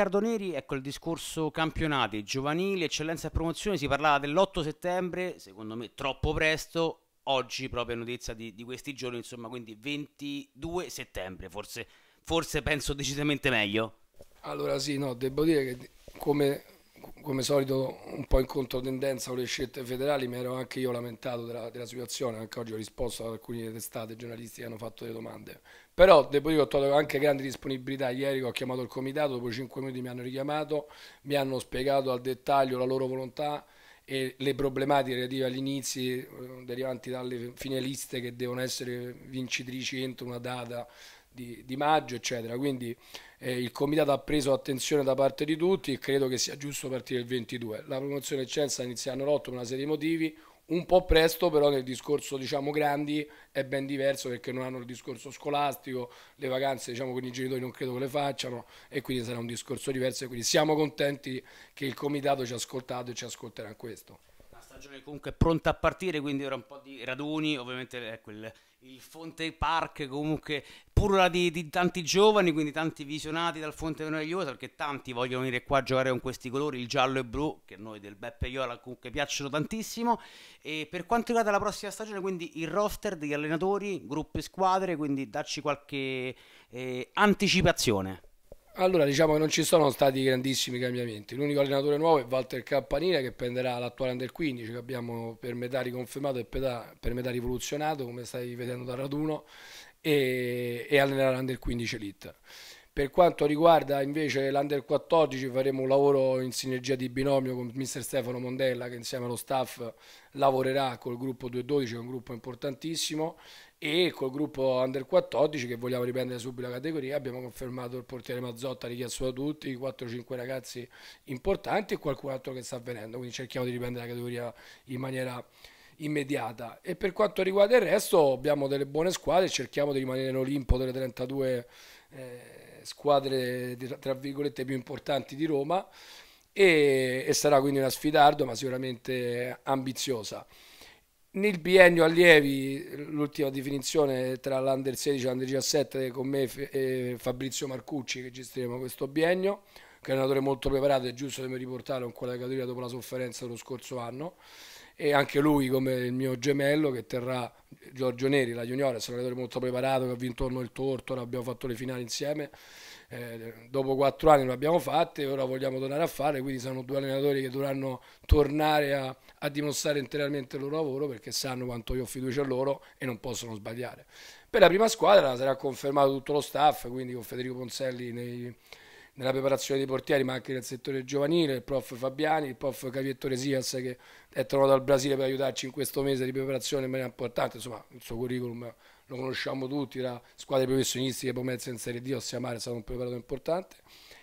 Riccardo Neri, ecco il discorso campionati, giovanili, eccellenza e promozione, si parlava dell'8 settembre, secondo me troppo presto, oggi proprio notizia di, di questi giorni, insomma, quindi 22 settembre, forse, forse penso decisamente meglio. Allora sì, no, devo dire che come come solito un po' in controtendenza con le scelte federali, mi ero anche io lamentato della, della situazione, anche oggi ho risposto ad alcune testate giornalisti che hanno fatto delle domande. Però devo dire che ho trovato anche grande disponibilità, ieri ho chiamato il comitato, dopo 5 minuti mi hanno richiamato, mi hanno spiegato al dettaglio la loro volontà e le problematiche relative agli inizi eh, derivanti dalle finaliste che devono essere vincitrici entro una data di, di maggio, eccetera. Quindi eh, il comitato ha preso attenzione da parte di tutti e credo che sia giusto partire il 22. La promozione Cenza iniziano l'8 per una serie di motivi, un po' presto però nel discorso diciamo grandi è ben diverso perché non hanno il discorso scolastico, le vacanze diciamo con i genitori non credo che le facciano e quindi sarà un discorso diverso e quindi siamo contenti che il comitato ci ha ascoltato e ci ascolterà questo stagione comunque pronta a partire, quindi ora un po' di raduni, ovviamente ecco il, il Fonte Park comunque purula di, di, tanti giovani, quindi tanti visionati dal Fonte Meravigliosa, perché tanti vogliono venire qua a giocare con questi colori, il giallo e il blu, che noi del Beppe Iola comunque piacciono tantissimo. E per quanto riguarda la prossima stagione, quindi il roster degli allenatori, gruppi e squadre, quindi dacci qualche eh, anticipazione. Allora diciamo che non ci sono stati grandissimi cambiamenti, l'unico allenatore nuovo è Walter Campanile che prenderà l'attuale under 15 che abbiamo per metà riconfermato e per metà rivoluzionato come stai vedendo dal raduno e, e allenerà l'under 15 elite. Per quanto riguarda invece l'Under 14 faremo un lavoro in sinergia di binomio con mister Stefano Mondella che insieme allo staff lavorerà col gruppo 212, che è un gruppo importantissimo e col gruppo under 14 che vogliamo riprendere subito la categoria abbiamo confermato il portiere Mazzotta richiesto da tutti, 4-5 ragazzi importanti e qualcun altro che sta avvenendo quindi cerchiamo di riprendere la categoria in maniera immediata e per quanto riguarda il resto abbiamo delle buone squadre, cerchiamo di rimanere in Olimpo delle 32 eh, squadre tra virgolette più importanti di Roma e, e sarà quindi una sfida ardua ma sicuramente ambiziosa nel biennio allievi, l'ultima definizione tra l'Under 16 e l'Under 17 con me e Fabrizio Marcucci che gestiremo questo biennio, che è un allenatore molto preparato, e giusto di riportarlo in quella categoria dopo la sofferenza dello scorso anno e anche lui come il mio gemello che terrà Giorgio Neri, la è un allenatore molto preparato che ha vinto torno il Tortora, abbiamo fatto le finali insieme. Eh, dopo quattro anni lo abbiamo fatte e ora vogliamo tornare a fare, quindi sono due allenatori che dovranno tornare a, a dimostrare interamente il loro lavoro perché sanno quanto io ho fiducia in loro e non possono sbagliare. Per la prima squadra sarà confermato tutto lo staff, quindi con Federico Ponselli nei nella preparazione dei portieri, ma anche nel settore giovanile, il prof Fabiani, il prof Cavietto Resias che è tornato dal Brasile per aiutarci in questo mese di preparazione in maniera importante, insomma il suo curriculum lo conosciamo tutti, da squadre professionistiche, Pomezia in Serie D, ossia Ossiamare è stato un preparatore importante,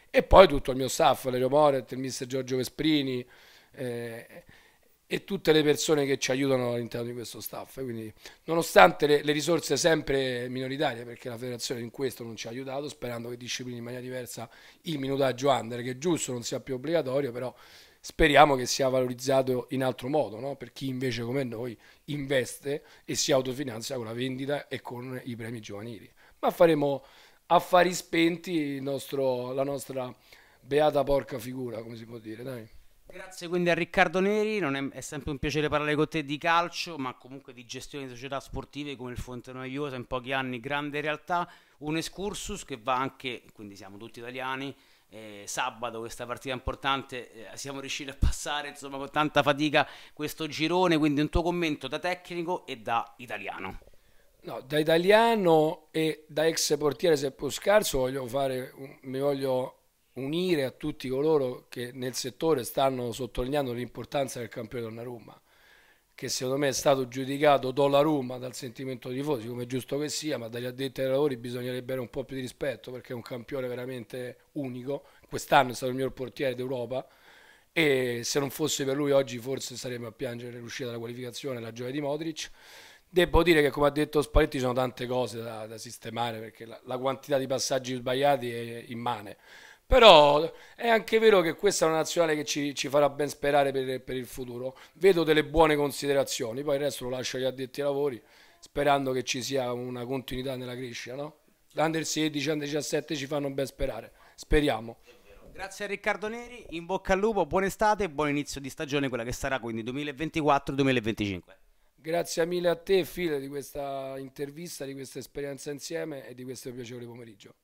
e poi tutto il mio staff, Valerio Moret, il mister Giorgio Vesprini, eh, e tutte le persone che ci aiutano all'interno di questo staff. Quindi, nonostante le, le, risorse sempre minoritarie, perché la federazione in questo non ci ha aiutato, sperando che disciplini in maniera diversa il minutaggio under, che è giusto, non sia più obbligatorio, però speriamo che sia valorizzato in altro modo, no? per chi invece come noi investe e si autofinanzia con la vendita e con i premi giovanili. Ma faremo affari spenti nostro, la nostra beata porca figura, come si può dire, dai. Grazie quindi a Riccardo Neri, è, è, sempre un piacere parlare con te di calcio, ma comunque di gestione di società sportive come il Fontenoiosa in pochi anni, grande realtà, un excursus che va anche, quindi siamo tutti italiani, eh, sabato questa partita importante, eh, siamo riusciti a passare insomma, con tanta fatica questo girone, quindi un tuo commento da tecnico e da italiano. No, da italiano e da ex portiere seppur scarso voglio fare, mi voglio unire a tutti coloro che nel settore stanno sottolineando l'importanza del campione Donnarumma, che secondo me è stato giudicato Donnarumma dal sentimento di tifosi, come è giusto che sia, ma dagli addetti ai lavori bisognerebbe avere un po' più di rispetto perché è un campione veramente unico, quest'anno è stato il miglior portiere d'Europa e se non fosse per lui oggi forse saremmo a piangere l'uscita dalla qualificazione la gioia di Modric. Devo dire che, come ha detto Spalletti, ci sono tante cose da, da sistemare perché la, la, quantità di passaggi sbagliati è immane. Però è anche vero che questa è una nazionale che ci, ci farà ben sperare per, per, il futuro. Vedo delle buone considerazioni, poi il resto lo lascio agli addetti ai lavori, sperando che ci sia una continuità nella crescita. No? L'Under 16, Under 17 ci fanno ben sperare, speriamo. Grazie a Riccardo Neri, in bocca al lupo, buon estate e buon inizio di stagione, quella che sarà quindi 2024-2025. Grazie mille a te, File, di questa intervista, di questa esperienza insieme e di questo piacevole pomeriggio.